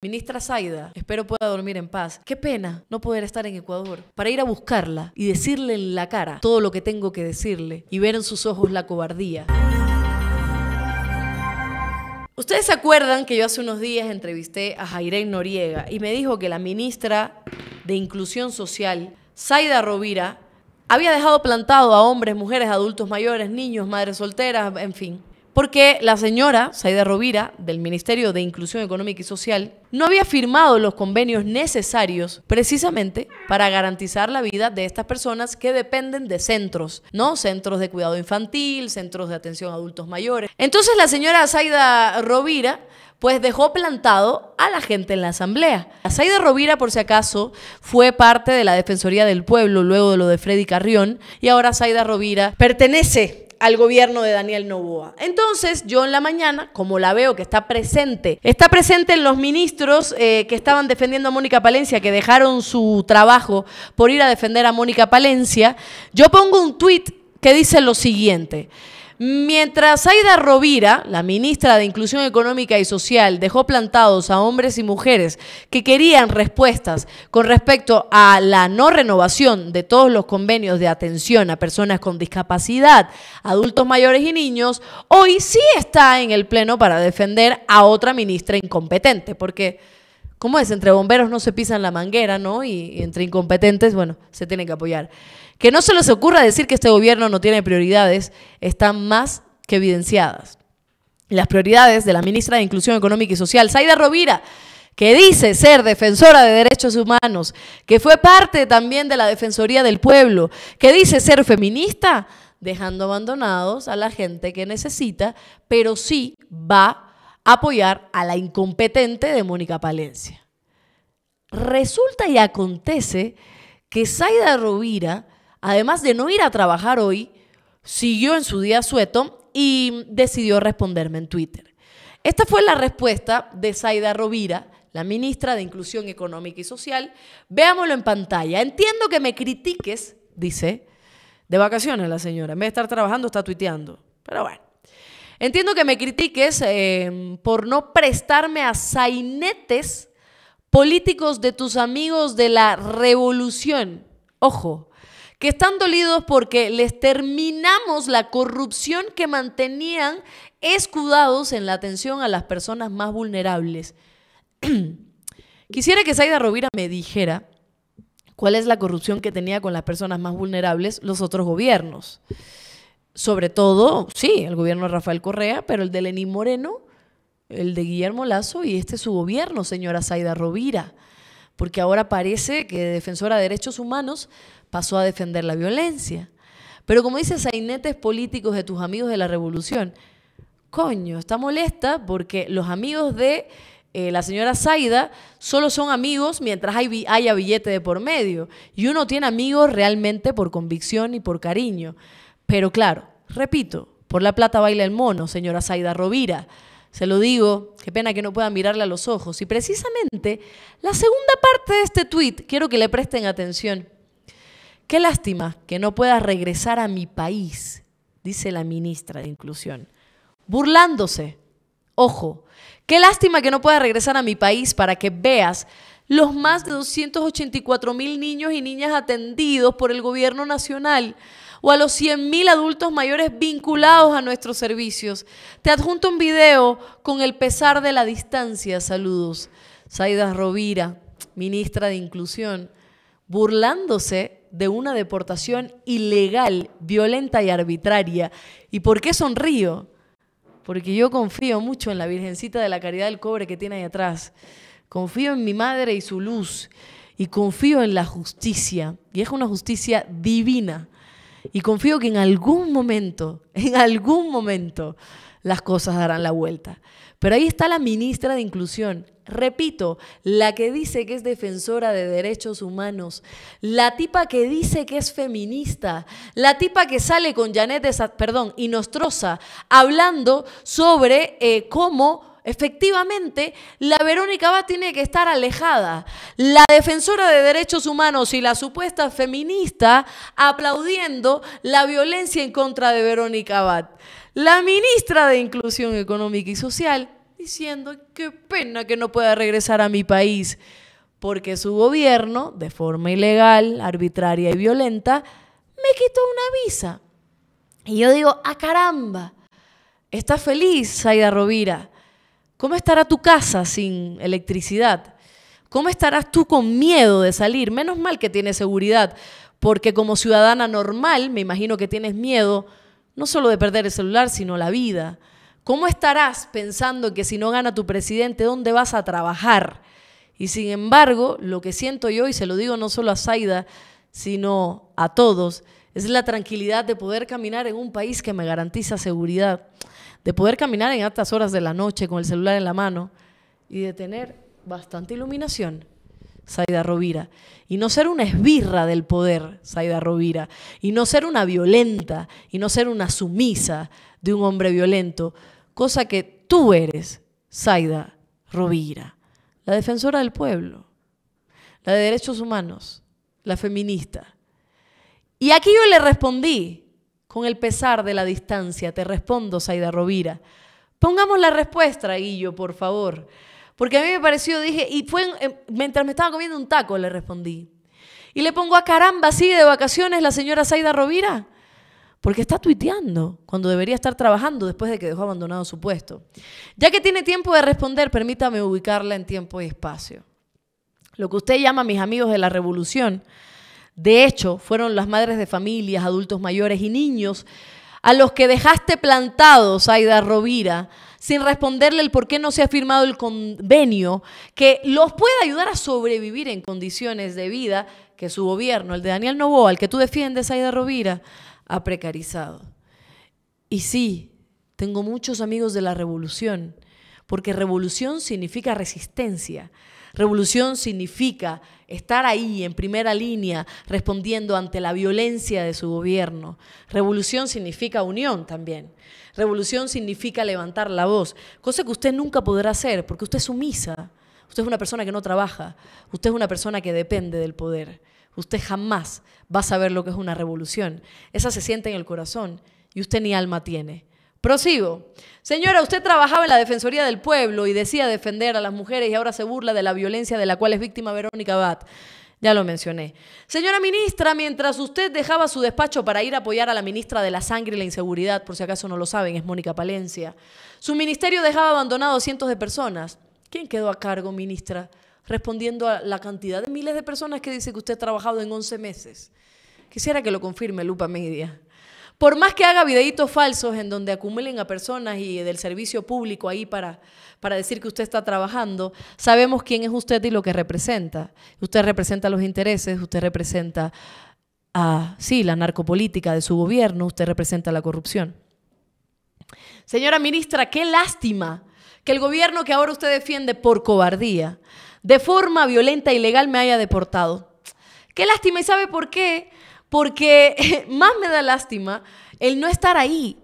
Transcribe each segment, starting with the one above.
Ministra Zaida, espero pueda dormir en paz. Qué pena no poder estar en Ecuador para ir a buscarla y decirle en la cara todo lo que tengo que decirle y ver en sus ojos la cobardía. Ustedes se acuerdan que yo hace unos días entrevisté a Jairén Noriega y me dijo que la ministra de Inclusión Social, Zaida Rovira, había dejado plantado a hombres, mujeres, adultos mayores, niños, madres solteras, en fin porque la señora Zaida Rovira, del Ministerio de Inclusión Económica y Social, no había firmado los convenios necesarios precisamente para garantizar la vida de estas personas que dependen de centros, ¿no? Centros de cuidado infantil, centros de atención a adultos mayores. Entonces la señora Zaida Rovira pues dejó plantado a la gente en la asamblea. Zaida Rovira, por si acaso, fue parte de la Defensoría del Pueblo luego de lo de Freddy Carrión y ahora Zaida Rovira pertenece al gobierno de Daniel Novoa. Entonces, yo en la mañana, como la veo que está presente, está presente en los ministros eh, que estaban defendiendo a Mónica Palencia, que dejaron su trabajo por ir a defender a Mónica Palencia, yo pongo un tuit que dice lo siguiente. Mientras Aida Rovira, la ministra de Inclusión Económica y Social, dejó plantados a hombres y mujeres que querían respuestas con respecto a la no renovación de todos los convenios de atención a personas con discapacidad, adultos mayores y niños, hoy sí está en el Pleno para defender a otra ministra incompetente, porque ¿Cómo es? Entre bomberos no se pisan la manguera, ¿no? Y, entre incompetentes, bueno, se tienen que apoyar. Que no se les ocurra decir que este gobierno no tiene prioridades, están más que evidenciadas. Las prioridades de la ministra de Inclusión Económica y Social, Zaida Rovira, que dice ser defensora de derechos humanos, que fue parte también de la Defensoría del Pueblo, que dice ser feminista, dejando abandonados a la gente que necesita, pero sí va apoyar a la incompetente de Mónica Palencia. Resulta y acontece que Zaida Rovira, además de no ir a trabajar hoy, siguió en su día sueto y decidió responderme en Twitter. Esta fue la respuesta de Zaida Rovira, la ministra de Inclusión Económica y Social. Veámoslo en pantalla. Entiendo que me critiques, dice, de vacaciones la señora. Me vez de estar trabajando, está tuiteando. Pero bueno. Entiendo que me critiques eh, por no prestarme a sainetes políticos de tus amigos de la revolución. Ojo, que están dolidos porque les terminamos la corrupción que mantenían escudados en la atención a las personas más vulnerables. Quisiera que Saida Rovira me dijera cuál es la corrupción que tenía con las personas más vulnerables los otros gobiernos sobre todo, sí, el gobierno de Rafael Correa, pero el de Lenín Moreno, el de Guillermo Lazo y este su gobierno, señora Zaida Rovira, porque ahora parece que defensora de derechos humanos pasó a defender la violencia. Pero como dices, sainetes políticos de tus amigos de la revolución, coño, está molesta porque los amigos de eh, la señora Zaida solo son amigos mientras hay, haya billete de por medio y uno tiene amigos realmente por convicción y por cariño. Pero claro, repito, por la plata baila el mono, señora Zaida Rovira. Se lo digo, qué pena que no pueda mirarle a los ojos. Y precisamente la segunda parte de este tuit, quiero que le presten atención. Qué lástima que no pueda regresar a mi país, dice la ministra de Inclusión, burlándose. Ojo, qué lástima que no pueda regresar a mi país para que veas los más de 284 mil niños y niñas atendidos por el gobierno nacional a los 100.000 adultos mayores vinculados a nuestros servicios. Te adjunto un video con el pesar de la distancia. Saludos. Saida Rovira, ministra de Inclusión, burlándose de una deportación ilegal, violenta y arbitraria. ¿Y por qué sonrío? Porque yo confío mucho en la Virgencita de la Caridad del Cobre que tiene ahí atrás. Confío en mi madre y su luz. Y confío en la justicia. Y es una justicia divina y confío que en algún momento, en algún momento, las cosas darán la vuelta. Pero ahí está la ministra de Inclusión, repito, la que dice que es defensora de derechos humanos, la tipa que dice que es feminista, la tipa que sale con Janet perdón, y Nostrosa hablando sobre eh, cómo Efectivamente, la Verónica Abad tiene que estar alejada. La defensora de derechos humanos y la supuesta feminista aplaudiendo la violencia en contra de Verónica Abad. La ministra de Inclusión Económica y Social diciendo qué pena que no pueda regresar a mi país, porque su gobierno, de forma ilegal, arbitraria y violenta, me quitó una visa. Y yo digo, a ah, caramba, está feliz Zaida Rovira ¿Cómo estará tu casa sin electricidad? ¿Cómo estarás tú con miedo de salir? Menos mal que tienes seguridad, porque como ciudadana normal, me imagino que tienes miedo no solo de perder el celular, sino la vida. ¿Cómo estarás pensando que si no gana tu presidente, dónde vas a trabajar? Y sin embargo, lo que siento yo, y se lo digo no solo a Zaida, sino a todos, es la tranquilidad de poder caminar en un país que me garantiza seguridad de poder caminar en altas horas de la noche con el celular en la mano y de tener bastante iluminación, Saida Rovira, y no ser una esbirra del poder, Saida Rovira, y no ser una violenta, y no ser una sumisa de un hombre violento, cosa que tú eres, Saida Rovira, la defensora del pueblo, la de derechos humanos, la feminista. Y aquí yo le respondí, con el pesar de la distancia, te respondo, Zaida Rovira. Pongamos la respuesta, Guillo, por favor. Porque a mí me pareció, dije, y fue mientras me estaba comiendo un taco, le respondí. Y le pongo a ah, caramba, sigue de vacaciones la señora Zaida Rovira. Porque está tuiteando cuando debería estar trabajando después de que dejó abandonado su puesto. Ya que tiene tiempo de responder, permítame ubicarla en tiempo y espacio. Lo que usted llama mis amigos de la revolución de hecho, fueron las madres de familias, adultos mayores y niños a los que dejaste plantados, Aida Rovira, sin responderle el por qué no se ha firmado el convenio que los puede ayudar a sobrevivir en condiciones de vida que su gobierno, el de Daniel Novoa, al que tú defiendes, Aida Rovira, ha precarizado. Y sí, tengo muchos amigos de la revolución, porque revolución significa resistencia. Revolución significa estar ahí en primera línea respondiendo ante la violencia de su gobierno. Revolución significa unión también. Revolución significa levantar la voz, cosa que usted nunca podrá hacer porque usted es sumisa. Usted es una persona que no trabaja, usted es una persona que depende del poder. Usted jamás va a saber lo que es una revolución. Esa se siente en el corazón y usted ni alma tiene. Prosigo. Señora, usted trabajaba en la Defensoría del Pueblo y decía defender a las mujeres y ahora se burla de la violencia de la cual es víctima Verónica Bat. Ya lo mencioné. Señora ministra, mientras usted dejaba su despacho para ir a apoyar a la ministra de la Sangre y la Inseguridad, por si acaso no lo saben, es Mónica Palencia, su ministerio dejaba abandonados cientos de personas. ¿Quién quedó a cargo, ministra? Respondiendo a la cantidad de miles de personas que dice que usted ha trabajado en 11 meses. Quisiera que lo confirme Lupa Media. Por más que haga videitos falsos en donde acumulen a personas y del servicio público ahí para, para decir que usted está trabajando, sabemos quién es usted y lo que representa. Usted representa los intereses, usted representa, a, sí, la narcopolítica de su gobierno, usted representa la corrupción. Señora ministra, qué lástima que el gobierno que ahora usted defiende por cobardía, de forma violenta e ilegal, me haya deportado. Qué lástima, ¿y sabe por qué? porque más me da lástima el no estar ahí.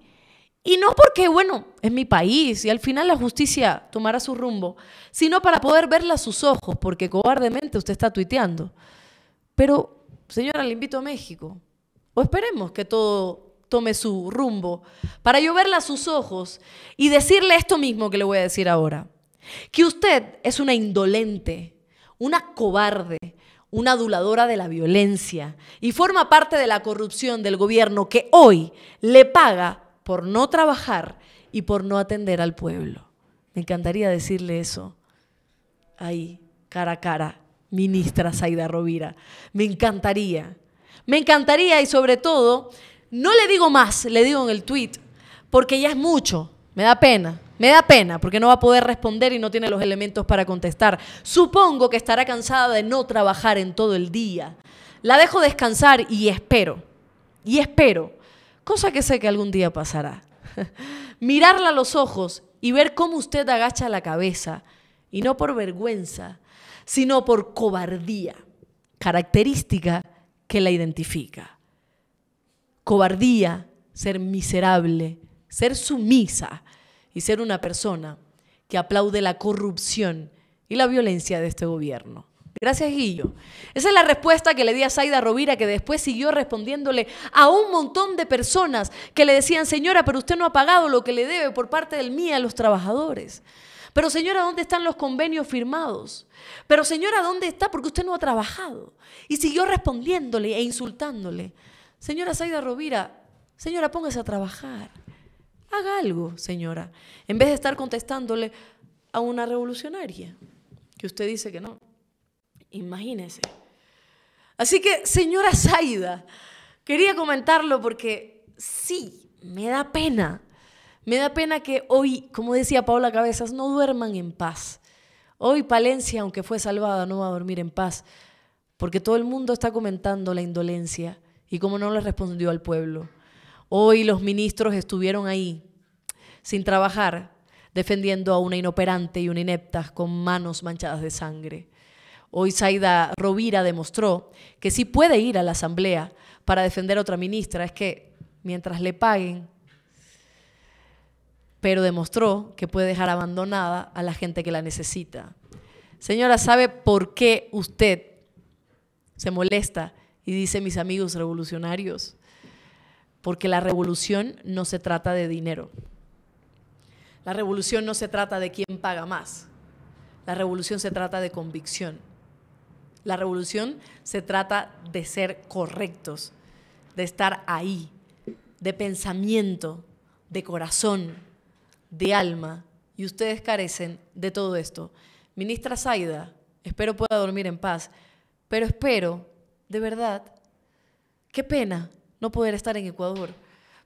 Y no porque, bueno, es mi país y al final la justicia tomará su rumbo, sino para poder verla a sus ojos, porque cobardemente usted está tuiteando. Pero, señora, le invito a México. O esperemos que todo tome su rumbo, para yo verla a sus ojos y decirle esto mismo que le voy a decir ahora. Que usted es una indolente, una cobarde, una aduladora de la violencia y forma parte de la corrupción del gobierno que hoy le paga por no trabajar y por no atender al pueblo. Me encantaría decirle eso ahí, cara a cara, ministra Zaida Rovira. Me encantaría. Me encantaría y sobre todo, no le digo más, le digo en el tweet, porque ya es mucho, me da pena. Me da pena porque no va a poder responder y no tiene los elementos para contestar. Supongo que estará cansada de no trabajar en todo el día. La dejo descansar y espero. Y espero. Cosa que sé que algún día pasará. Mirarla a los ojos y ver cómo usted agacha la cabeza. Y no por vergüenza, sino por cobardía. Característica que la identifica. Cobardía, ser miserable, ser sumisa y ser una persona que aplaude la corrupción y la violencia de este gobierno. Gracias, Guillo. Esa es la respuesta que le di a Zaida Rovira, que después siguió respondiéndole a un montón de personas que le decían, señora, pero usted no ha pagado lo que le debe por parte del MIA a los trabajadores. Pero señora, ¿dónde están los convenios firmados? Pero señora, ¿dónde está? Porque usted no ha trabajado. Y siguió respondiéndole e insultándole. Señora Zaida Rovira, señora, póngase a trabajar. Haga algo, señora, en vez de estar contestándole a una revolucionaria, que usted dice que no. Imagínese. Así que, señora Zaida, quería comentarlo porque sí, me da pena. Me da pena que hoy, como decía Paola Cabezas, no duerman en paz. Hoy Palencia, aunque fue salvada, no va a dormir en paz, porque todo el mundo está comentando la indolencia y cómo no le respondió al pueblo. Hoy los ministros estuvieron ahí, sin trabajar, defendiendo a una inoperante y una inepta con manos manchadas de sangre. Hoy Zaida Rovira demostró que sí puede ir a la asamblea para defender a otra ministra, es que mientras le paguen, pero demostró que puede dejar abandonada a la gente que la necesita. Señora, ¿sabe por qué usted se molesta y dice mis amigos revolucionarios? porque la revolución no se trata de dinero. La revolución no se trata de quién paga más. La revolución se trata de convicción. La revolución se trata de ser correctos, de estar ahí, de pensamiento, de corazón, de alma. Y ustedes carecen de todo esto. Ministra Zaida, espero pueda dormir en paz, pero espero, de verdad, qué pena no poder estar en Ecuador,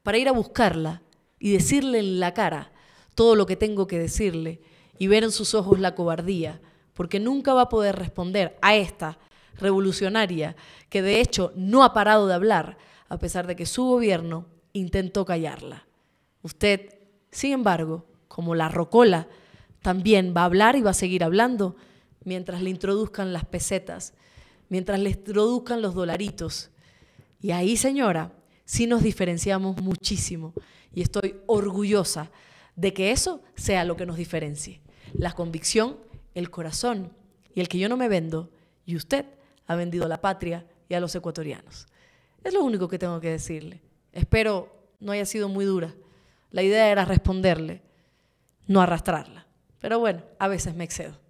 para ir a buscarla y decirle en la cara todo lo que tengo que decirle y ver en sus ojos la cobardía, porque nunca va a poder responder a esta revolucionaria que de hecho no ha parado de hablar, a pesar de que su gobierno intentó callarla. Usted, sin embargo, como la rocola, también va a hablar y va a seguir hablando mientras le introduzcan las pesetas, mientras le introduzcan los dolaritos, y ahí, señora, sí nos diferenciamos muchísimo. Y estoy orgullosa de que eso sea lo que nos diferencie. La convicción, el corazón y el que yo no me vendo y usted ha vendido a la patria y a los ecuatorianos. Es lo único que tengo que decirle. Espero no haya sido muy dura. La idea era responderle, no arrastrarla. Pero bueno, a veces me excedo.